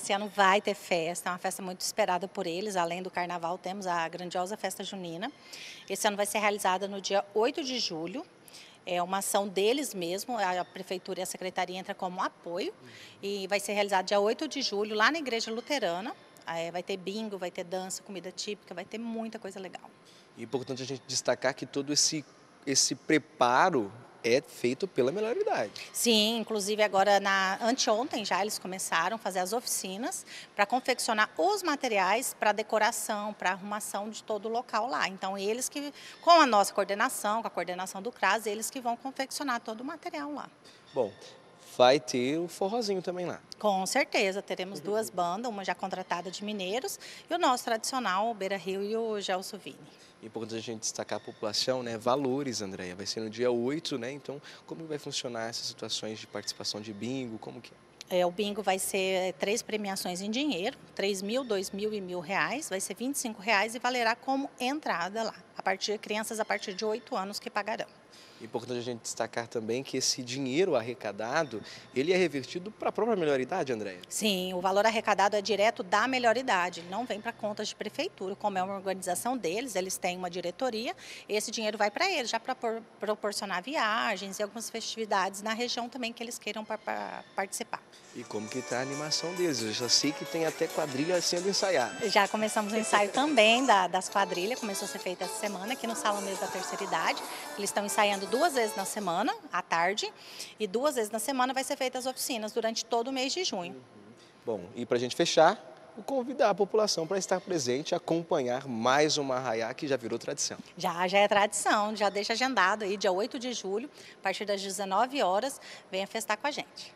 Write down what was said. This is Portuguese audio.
Esse ano vai ter festa, é uma festa muito esperada por eles. Além do carnaval, temos a grandiosa festa junina. Esse ano vai ser realizada no dia 8 de julho. É uma ação deles mesmo, a prefeitura e a secretaria entram como apoio. E vai ser realizada dia 8 de julho, lá na Igreja Luterana. Ah, é, vai ter bingo, vai ter dança, comida típica, vai ter muita coisa legal. E é importante a gente destacar que todo esse, esse preparo é feito pela melhoridade. Sim, inclusive agora na anteontem já eles começaram a fazer as oficinas para confeccionar os materiais para decoração, para arrumação de todo o local lá. Então eles que com a nossa coordenação, com a coordenação do CRAS, eles que vão confeccionar todo o material lá. Bom, vai ter o forrozinho também lá. Com certeza, teremos uhum. duas bandas, uma já contratada de mineiros e o nosso tradicional, o Beira Rio e o Gelso Vini. Importante a gente destacar a população, né? Valores, Andréia, vai ser no dia 8, né? Então, como vai funcionar essas situações de participação de bingo, como que é? É, o bingo vai ser é, três premiações em dinheiro, 3 mil, 2 mil e mil reais, vai ser 25 reais e valerá como entrada lá. A partir crianças a partir de 8 anos que pagarão. Importante a gente destacar também que esse dinheiro arrecadado, ele é revertido para a própria melhoridade, Andréia? Sim, o valor arrecadado é direto da melhoridade, ele não vem para contas de prefeitura, como é uma organização deles, eles têm uma diretoria, esse dinheiro vai para eles, já para proporcionar viagens e algumas festividades na região também que eles queiram participar. E como que está a animação deles? Eu já sei que tem até quadrilha sendo ensaiada. Já começamos o ensaio também da, das quadrilhas, começou a ser feito essa semana aqui no Salão mesmo da Terceira Idade, eles estão ensaiando ensaiando duas vezes na semana, à tarde, e duas vezes na semana vai ser feitas as oficinas durante todo o mês de junho. Uhum. Bom, e para a gente fechar, convidar a população para estar presente e acompanhar mais uma arraiá que já virou tradição. Já, já é tradição, já deixa agendado aí, dia 8 de julho, a partir das 19 horas, venha festar com a gente.